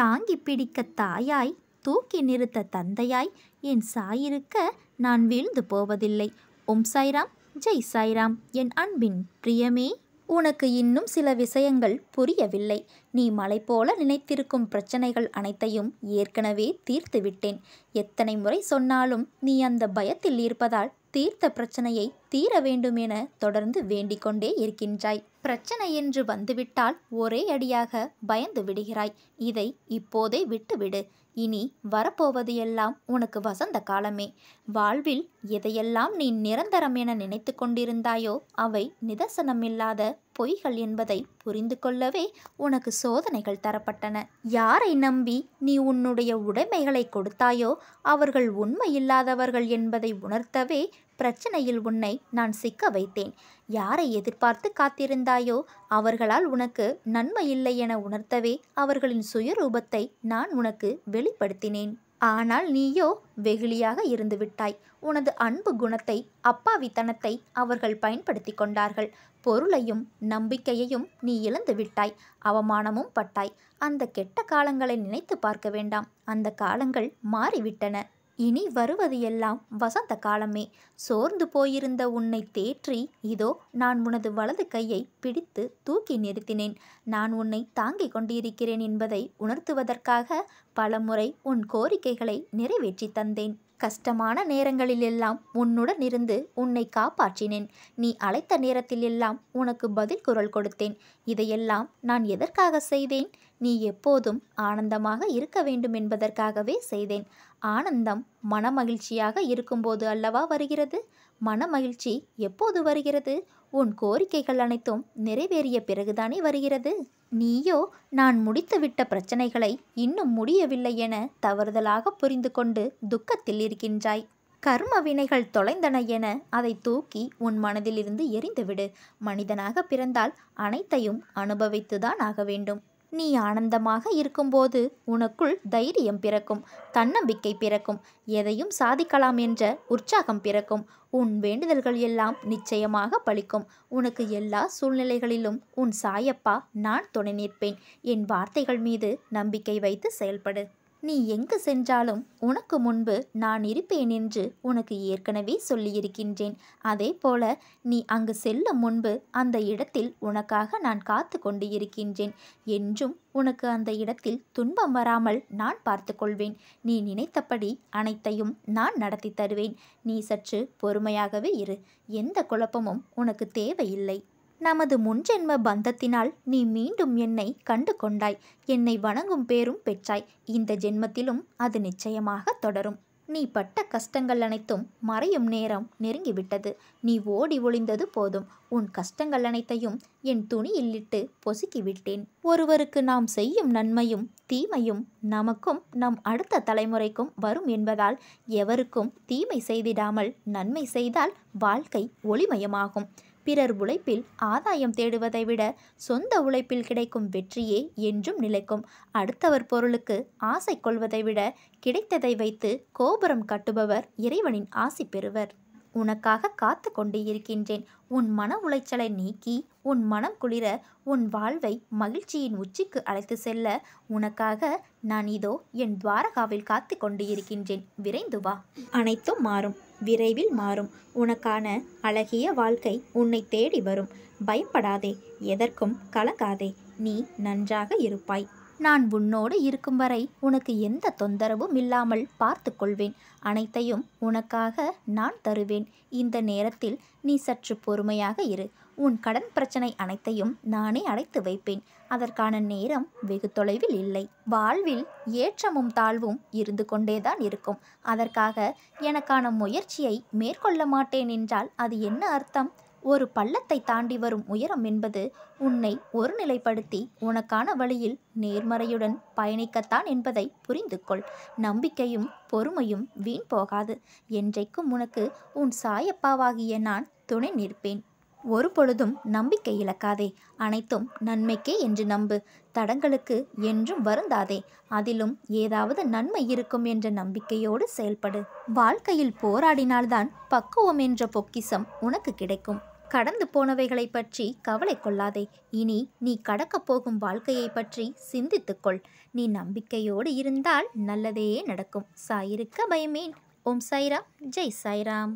தாங்கி பிடிக்க தாயாய் தூக்கி நிறுத்த தந்தையாய் என் சாயிருக்க நான் வீழ்ந்து போவதில்லை ஓம் சாய்ராம் ஜெய் சாய்ராம் என் அன்பின் பிரியமே உனக்கு இன்னும் சில விஷயங்கள் புரியவில்லை நீ மலை போல நினைத்திருக்கும் பிரச்சனைகள் அனைத்தையும் ஏற்கனவே தீர்த்து விட்டேன் எத்தனை முறை சொன்னாலும் நீ அந்த பயத்தில் இருப்பதால் தீர்த்த பிரச்சனையை தீர வேண்டுமென தொடர்ந்து வேண்டிக்கொண்டே இருக்கின்றாய் பிரச்சனை என்று வந்துவிட்டால் ஒரே அடியாக பயந்து விடுகிறாய் இதை இப்போதே விட்டுவிடு இனி வரப்போவது எல்லாம் உனக்கு வசந்த காலமே வாழ்வில் எதையெல்லாம் நீ நிரந்தரம் என நினைத்து கொண்டிருந்தாயோ அவை நிதர்சனமில்லாத பொய்கள் என்பதை புரிந்து கொள்ளவே உனக்கு சோதனைகள் தரப்பட்டன யாரை நம்பி நீ உன்னுடைய உடைமைகளை கொடுத்தாயோ அவர்கள் உண்மையில்லாதவர்கள் என்பதை உணர்த்தவே பிரச்சனையில் உன்னை நான் சிக்க வைத்தேன் யாரை எதிர்பார்த்து காத்திருந்தாயோ அவர்களால் உனக்கு நன்மை இல்லை என உணர்த்தவே அவர்களின் சுயரூபத்தை நான் உனக்கு வெளிப்படுத்தினேன் ஆனால் நீயோ வெகுளியாக இருந்துவிட்டாய் உனது அன்பு குணத்தை அப்பாவித்தனத்தை அவர்கள் பயன்படுத்தி கொண்டார்கள் பொருளையும் நம்பிக்கையையும் நீ இழந்து விட்டாய் அவமானமும் பட்டாய் அந்த கெட்ட காலங்களை நினைத்து பார்க்க வேண்டாம் அந்த காலங்கள் மாறிவிட்டன இனி வருவது எல்லாம் வசந்த காலமே சோர்ந்து போயிருந்த உன்னை தேற்றி இதோ நான் உனது வலது கையை பிடித்து தூக்கி நிறுத்தினேன் நான் உன்னை தாங்கிக் கொண்டிருக்கிறேன் என்பதை உணர்த்துவதற்காக பலமுறை உன் கோரிக்கைகளை நிறைவேற்றி தந்தேன் கஷ்டமான நேரங்களிலெல்லாம் உன்னுடன் இருந்து உன்னை காப்பாற்றினேன் நீ அழைத்த நேரத்திலெல்லாம் உனக்கு பதில் குரல் கொடுத்தேன் இதையெல்லாம் நான் எதற்காக செய்தேன் நீ எப்போதும் ஆனந்தமாக இருக்க வேண்டும் என்பதற்காகவே செய்தேன் ஆனந்தம் மனமகிழ்ச்சியாக இருக்கும்போது அல்லவா வருகிறது மனமகிழ்ச்சி எப்போது வருகிறது உன் கோரிக்கைகள் அனைத்தும் நிறைவேறிய பிறகுதானே வருகிறது நீயோ நான் முடித்துவிட்ட பிரச்சனைகளை இன்னும் முடியவில்லை என தவறுதலாக புரிந்து கொண்டு துக்கத்தில் இருக்கின்றாய் கர்ம வினைகள் தொலைந்தன என அதை தூக்கி உன் மனதிலிருந்து எரிந்துவிடு மனிதனாக பிறந்தால் அனைத்தையும் அனுபவித்துதான் ஆக வேண்டும் நீ ஆனந்தமாக இருக்கும்போது உனக்குள் தைரியம் பிறக்கும் தன்னம்பிக்கை பிறக்கும் எதையும் சாதிக்கலாம் என்ற உற்சாகம் பிறக்கும் உன் வேண்டுதல்கள் எல்லாம் நிச்சயமாக பலிக்கும் உனக்கு எல்லா சூழ்நிலைகளிலும் உன் சாயப்பா நான் துணை நிற்பேன் என் வார்த்தைகள் மீது நம்பிக்கை வைத்து செயல்படு நீ எங்கு சென்றாலும் உனக்கு முன்பு நான் இருப்பேன் என்று உனக்கு ஏற்கனவே சொல்லியிருக்கின்றேன் அதே போல நீ அங்கு செல்லும் முன்பு அந்த இடத்தில் உனக்காக நான் காத்து கொண்டு இருக்கின்றேன் என்றும் உனக்கு அந்த இடத்தில் துன்பம் வராமல் நான் பார்த்துக்கொள்வேன் நீ நினைத்தபடி அனைத்தையும் நான் நடத்தி தருவேன் நீ சற்று பொறுமையாகவே இரு எந்த குழப்பமும் உனக்கு தேவையில்லை நமது முன்ஜென்ம பந்தத்தினால் நீ மீண்டும் என்னை கண்டு கொண்டாய் என்னை வணங்கும் பேரும் பெற்றாய் இந்த ஜென்மத்திலும் அது நிச்சயமாக தொடரும் நீ பட்ட கஷ்டங்கள் அனைத்தும் மறையும் நேரம் நெருங்கிவிட்டது நீ ஓடி ஒளிந்தது போதும் உன் கஷ்டங்கள் அனைத்தையும் என் துணியில் இட்டு பொசுக்கிவிட்டேன் ஒருவருக்கு நாம் செய்யும் நன்மையும் தீமையும் நமக்கும் நம் அடுத்த தலைமுறைக்கும் வரும் என்பதால் எவருக்கும் தீமை செய்திடாமல் நன்மை செய்தால் வாழ்க்கை ஒளிமயமாகும் பிறர் உழைப்பில் ஆதாயம் தேடுவதை விட சொந்த உழைப்பில் கிடைக்கும் வெற்றியே என்றும் நிலைக்கும் அடுத்தவர் பொருளுக்கு ஆசை கொள்வதை விட கிடைத்ததை வைத்து கோபுரம் கட்டுபவர் இறைவனின் ஆசி பெறுவர் உனக்காக காத்து கொண்டு இருக்கின்றேன் உன் மன உளைச்சலை நீக்கி உன் மனம் குளிர உன் வாழ்வை மகிழ்ச்சியின் உச்சிக்கு அழைத்து செல்ல உனக்காக நான் இதோ என் துவாரகாவில் காத்து கொண்டு இருக்கின்றேன் விரைந்து வா அனைத்தும் மாறும் விரைவில் மாறும் உனக்கான அழகிய வாழ்க்கை உன்னை தேடி வரும் பயப்படாதே எதற்கும் கலங்காதே நீ நன்றாக இருப்பாய் நான் உன்னோடு இருக்கும் வரை உனக்கு எந்த தொந்தரவும் இல்லாமல் பார்த்து கொள்வேன் அனைத்தையும் உனக்காக நான் தருவேன் இந்த நேரத்தில் நீ சற்று பொறுமையாக இரு உன் கடன் பிரச்சனை அனைத்தையும் நானே அடைத்து வைப்பேன் அதற்கான நேரம் வெகு தொலைவில் இல்லை வாழ்வில் ஏற்றமும் தாழ்வும் இருந்து கொண்டேதான் இருக்கும் அதற்காக எனக்கான முயற்சியை மேற்கொள்ள மாட்டேன் என்றால் அது என்ன அர்த்தம் ஒரு பள்ளத்தை தாண்டி வரும் உயரம் என்பது உன்னை ஒருநிலைப்படுத்தி உனக்கான வழியில் நேர்மறையுடன் பயணிக்கத்தான் என்பதை புரிந்து கொள் நம்பிக்கையும் பொறுமையும் வீண் போகாது என்றைக்கும் உனக்கு உன் சாயப்பாவாகிய நான் துணை நிற்பேன் ஒரு பொழுதும் நம்பிக்கை இழக்காதே அனைத்தும் நன்மைக்கே என்று நம்பு தடங்களுக்கு என்றும் வருந்தாதே அதிலும் ஏதாவது நன்மை இருக்கும் என்ற நம்பிக்கையோடு செயல்படு வாழ்க்கையில் போராடினால்தான் பக்குவம் என்ற பொக்கிசம் உனக்கு கிடைக்கும் கடந்து போனவைகளை பற்றி கவலை கொள்ளாதே இனி நீ கடக்கப் போகும் வாழ்க்கையை பற்றி சிந்தித்துக்கொள் நீ நம்பிக்கையோடு இருந்தால் நல்லதே நடக்கும் சாயிருக்க பயமேன் ஓம் சாய்ராம் ஜெய் சாய்ராம்